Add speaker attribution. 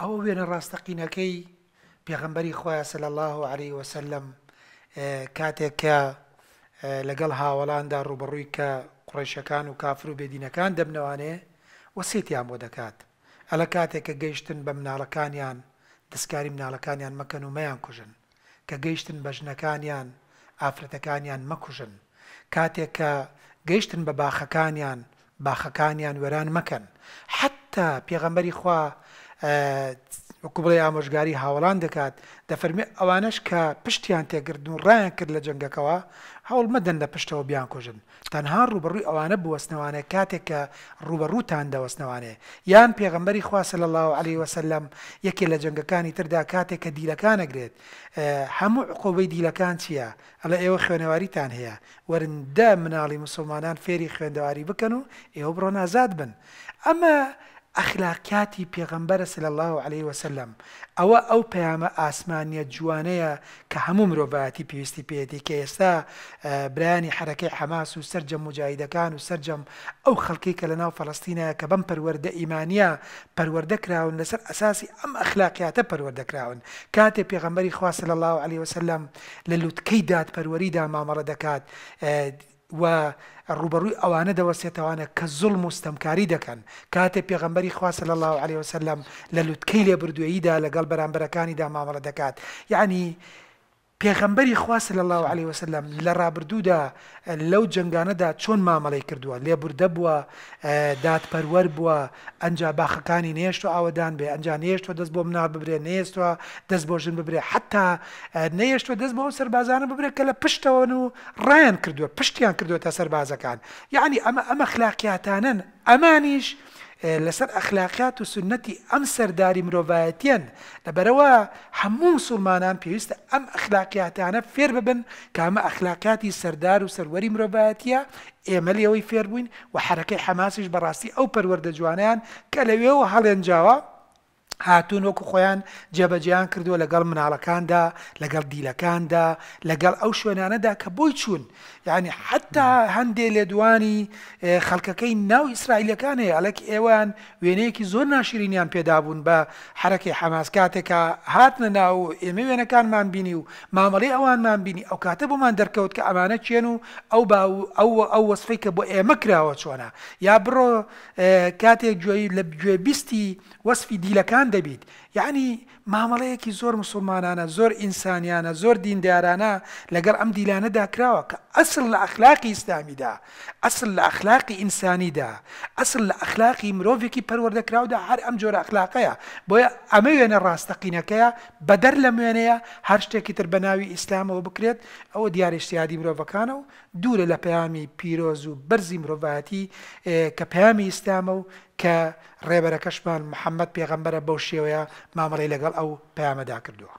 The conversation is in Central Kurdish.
Speaker 1: ئەوە وێنە ڕاستەقینەکەی پێغمبەری خۆیان سل الله عليه وسلم کاتێک کە لەگەڵ هاوەڵاندا ڕوبڕووی کە قڕێشەکان و کافر و بێدینەکان دەبنەوانێ وەسییان بۆ دەکات ئەلە کاتێک کە گەیشتن بە مناڵەکانیان دەستکاری مناڵەکانیان مەکەن و مەیان کوژن کە گەیشتن بە ژنەکانیان ئافرەتەکانیان مەکوژن کاتێک کە گەیشتن بە باخەکانیان باخەکانیان وەران مەکەن حتا پێغەمبەری خوا وەکو بڵێ ئامۆژگاری هاوڵان دەکات دەفەرمی ئەوانش کە پشتیان تێگردون ڕایان کرد لە جنگەکەەوە هەوڵ مەدەن لە پشتەوە بیان کۆژن تەنها ڕوبڕووی ئەوانە بوەستنەوانە کاتێک کە ڕوبەڕووتان دەوەستنەوانێ یان پێغمبەری خواسە لە الله عليه وسلم یەکێ لە جنگەکانی تردا کاتێک کە دیلەکانەگرێت هەموو عقۆبەی دیلەکان چییە؟ ئەلە ئێوە خوێنەواریتان هەیە ورندە مناڵی مسلمانان فێری خوێندەواری بکەن و ئێوە بڕۆ نازاد بن ئەمە اخلاقياتي پیغمبر صلى الله عليه وسلم او پیام آسمانی جوانه که هموم رو مرۆڤایەتی پیوستی پیدی که ئێستا آه، برانی حرەکەی حماس و سرجەم مجاهیدەکان و خلقی که لناو فلسطینه که بم پرورده بەم پرورده کراون لسر اساسی ام اخلاقیات پرورده کراون کاتی پیغمبری خواه صلی الله عليه وسلم لە لوتکەی داد پەروەریدا مامەڵە دەکات آه، و ڕوبەڕووی ئەوانە دەوەسێتەوانە کە زوڵ مستەمکاری دەکەن کاتێک پێغمبەری خواسە لە الله عليه وسلم لە لوتکەی لێ بردوێیدا لەگەڵ بەرامبەرەکانیدا مامەڵە دەکات یعنی پێغەمبەری خواسە لە الله عليه وسلم لە ڕابردوودا لەو جنگانەدا چۆن مامەڵی کردووە لێبوردە بووە دادپەروەەر بووە ئەنجا باخەکانی نێشتۆ ئاوەدان بێ ئەنجا نێشتۆ دەست بۆ منا ببرێ نێستوە دەست بۆژن ببرێ حتا نێشتۆ دەست بۆ سەربازانە ببرێ کە لە پشتەوەن و ڕایان کردووە پشتیان کردووە تا سەربازەکان یعنی ئەمە ئەمە خلاقیاتانن ئەمانیش آه، لسر اخلاقیات و سنەتی ئەم سەرداری مرۆڤایەتیان لەبەرەوە هەموو سلمانان پێویستە ئەم ئەخلاقیاتانە فێر ببن که کامە اخلاقیاتی سردار و سروری مروایتیا ئێمەلی ئەوەی فێر بووین و حماسش براسی بەڕاستی ئەو جوانان جوانیان کە لەوێەوە هەڵێنجاوە هاتوون وەکو خۆیان جێبەجیان کردووە لەگەڵ مناڵەکاندا لەگەڵ دیلەکاندا لەگەڵ ئەو شوێنانەدا کە بۆی چوون یعنی حتا هەندێ لێدوانی خەڵکەکەی ناو ئیسرائیلەکان هەیە ئەلکی ئێوان وێنەیەکی زۆر ناشرینیان پێدابوون بە حرەکی حەماس کاتێکە هاتنە ناو ئێمە وێنەکانمان بینی و مامەڵی ئەوانمان بینی ئەو کاتە بۆمان دەرکەوت کە ئەمانە چێن و ئەو ئەو وەصفەی کە بۆ ئێمە کراوە چۆنە یا بڕۆ کاتێک گوێی لە گوێ بیستی وەصفی دیلەکان دەبیت یعنی مامەڵەیەکی زۆر مسلمانانە زۆر ئینسانیانە زۆر دیندارانە لەگەر ئەم دیلانەدا کراوە کە ئەسل لە ئەخلاقی ئیسلامیدا ئەسل لە ئەخلاقی ئینسانیدا ئەسل لە ئەخلاقی مرۆڤێکی پەروەردەکراودا هەر ئەم جۆرە ئەخلاقەیە بۆیە ئەمە وێنە ڕاستەقینەکەیە بەدەر لە وێنەیە هەر شتێکی تر بەناوی ئیسلامەوە بکرێت ئەوە دیارشتیادی مرۆڤەکانە و دوورە لە پەیامی پیرۆز و بەرزی مرۆڤایەتی کە پەیامی ئیسلامە و کە ڕێبەرەکەشمان محەممەد پێغەمبەرە بەو شێوەیە مامەڵی لەگەڵ ئەو پامەدا کردووە.